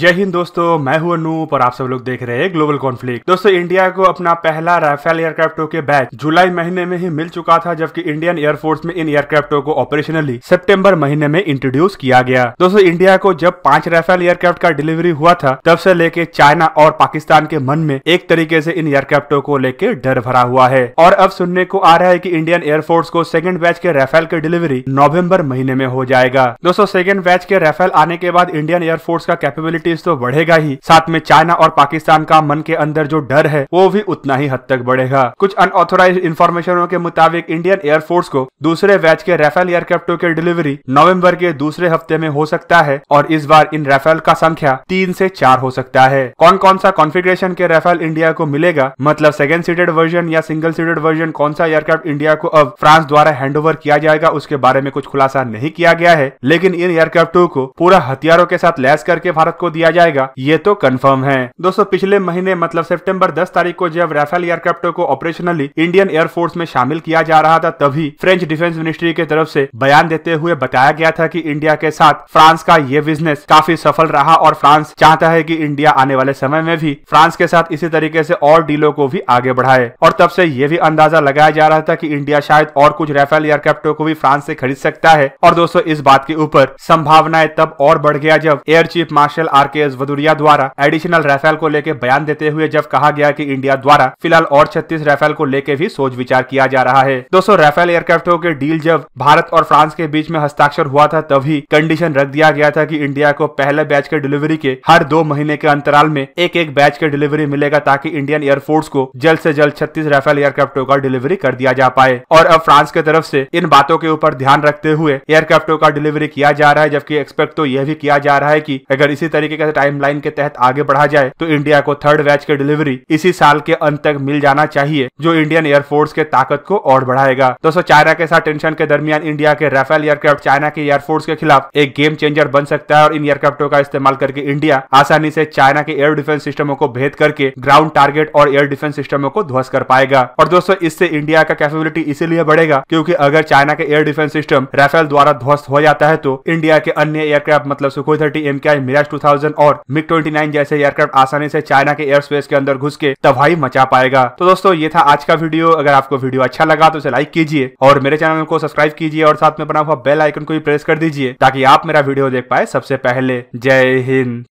जय हिंद दोस्तों मैं हूं अनूप और आप सब लोग देख रहे हैं ग्लोबल कॉन्फ्लिक्ट दोस्तों इंडिया को अपना पहला राफेल एयरक्राफ्टों के बैच जुलाई महीने में ही मिल चुका था जबकि इंडियन एयरफोर्स में इन एयरक्राफ्टों को ऑपरेशनली सितंबर महीने में इंट्रोड्यूस किया गया दोस्तों इंडिया को जब पांच राफेल एयरक्राफ्ट का डिलीवरी हुआ था तब से लेके चाइना और पाकिस्तान के मन में एक तरीके से इन एयरक्राफ्टों को लेकर डर भरा हुआ है और अब सुनने को आ रहा है की इंडियन एयरफोर्स को सेकेंड बैच के राफेल की डिलीवरी नवम्बर महीने में हो जाएगा दोस्तों सेकेंड बैच के राफेल आने के बाद इंडियन एयरफोर्स का कैपेबिलिटी नेगेटिव्स तो बढ़ेगा ही साथ में चाइना और पाकिस्तान का मन के अंदर जो डर है वो भी उतना ही हद तक बढ़ेगा कुछ अनऑथोराइज इन्फॉर्मेशनों के मुताबिक इंडियन एयरफोर्स को दूसरे बैच के राफेल एयरक्राफ्टों के डिलीवरी नवम्बर के दूसरे हफ्ते में हो सकता है और इस बार इन राफेल का संख्या तीन से चार हो सकता है कौन कौन सा कॉन्फ़िगरेशन के राफेल इंडिया को मिलेगा मतलब सेकेंड सीटेड वर्जन या सिंगल सीटेड वर्जन कौन सा एयरक्राफ्ट इंडिया को अब फ्रांस द्वारा हैंड किया जाएगा उसके बारे में कुछ खुलासा नहीं किया गया है लेकिन इन एयरक्राफ्टों को पूरा हथियारों के साथ लैस करके भारत को को दिया जाएगा ये तो कंफर्म है दोस्तों पिछले महीने मतलब सितंबर 10 तारीख को जब राफेल एयरक्राफ्टों को ऑपरेशनली इंडियन एयरफोर्स में शामिल किया जा रहा था तभी फ्रेंच डिफेंस मिनिस्ट्री के तरफ से बयान देते हुए बताया गया था कि इंडिया के साथ फ्रांस का ये बिजनेस काफी सफल रहा और फ्रांस चाहता है कि इंडिया आने वाले समय में भी फ्रांस के साथ इसी तरीके से और डीलों को भी आगे बढ़ाए और तब से ये भी अंदाजा लगाया जा रहा था की इंडिया शायद और कुछ राफेल एयरक्राफ्ट को भी फ्रांस ऐसी खरीद सकता है और दोस्तों इस बात के ऊपर संभावनाएं तब और बढ़ गया जब air chief marshal R K S Bhadauria द्वारा एडिशनल राफेल को लेकर बयान देते हुए जब कहा गया की इंडिया द्वारा फिलहाल और छत्तीस राफेल को लेकर भी सोच विचार किया जा रहा है दोस्तों राफेल एयरक्राफ्टों के डील जब भारत और फ्रांस के बीच में हस्ताक्षर हुआ था तभी कंडीशन रख दिया गया था की इंडिया को पहले बैच के डिलीवरी के हर दो महीने के अंतराल में एक एक बैच के डिलीवरी मिलेगा ताकि इंडियन एयरफोर्स को जल्द ऐसी जल्द छत्तीस राफेल एयरक्राफ्टों का डिलीवरी कर दिया जा पाए और अब फ्रांस की तरफ से इन बातों के ऊपर ध्यान रखते हुए एयरक्राफ्टों का डिलीवरी किया जा रहा है जबकि एक्सपेक्ट तो यह भी किया जा रहा है की अगर इसी तरह तरीके का टाइम के तहत आगे बढ़ा जाए तो इंडिया को थर्ड बैच की डिलीवरी इसी साल के अंत तक मिल जाना चाहिए जो इंडियन एयरफोर्स के ताकत को और बढ़ाएगा दोस्तों चाइना के साथ टेंशन के दरमियान इंडिया के राफेल एयरक्राफ्ट चाइना के एयरफोर्स के खिलाफ एक गेम चेंजर बन सकता है और इन एयरक्राफ्टों का इस्तेमाल करके इंडिया आसानी से चाइना के एयर डिफेंस सिस्टमों को भेद करके ग्राउंड टारगेट और एयर डिफेंस सिस्टमों को ध्वस्त कर पाएगा और दोस्तों इससे इंडिया का कैपेबिलिटी इसीलिए बढ़ेगा क्योंकि अगर चाइना के एयर डिफेंस सिस्टम राफेल द्वारा ध्वस्त हो जाता है तो इंडिया के अन्य एयरक्राफ्ट मतलब Sukhoi thirty M K Mirage two thousand और मिग ट्वेंटी नाइन जैसे एयरक्राफ्ट आसानी से चाइना के एयर स्पेस के अंदर घुस के तबाही मचा पाएगा तो दोस्तों ये था आज का वीडियो अगर आपको वीडियो अच्छा लगा तो इसे लाइक कीजिए और मेरे चैनल को सब्सक्राइब कीजिए और साथ में बना हुआ बेल आइकन को भी प्रेस कर दीजिए ताकि आप मेरा वीडियो देख पाए सबसे पहले जय हिंद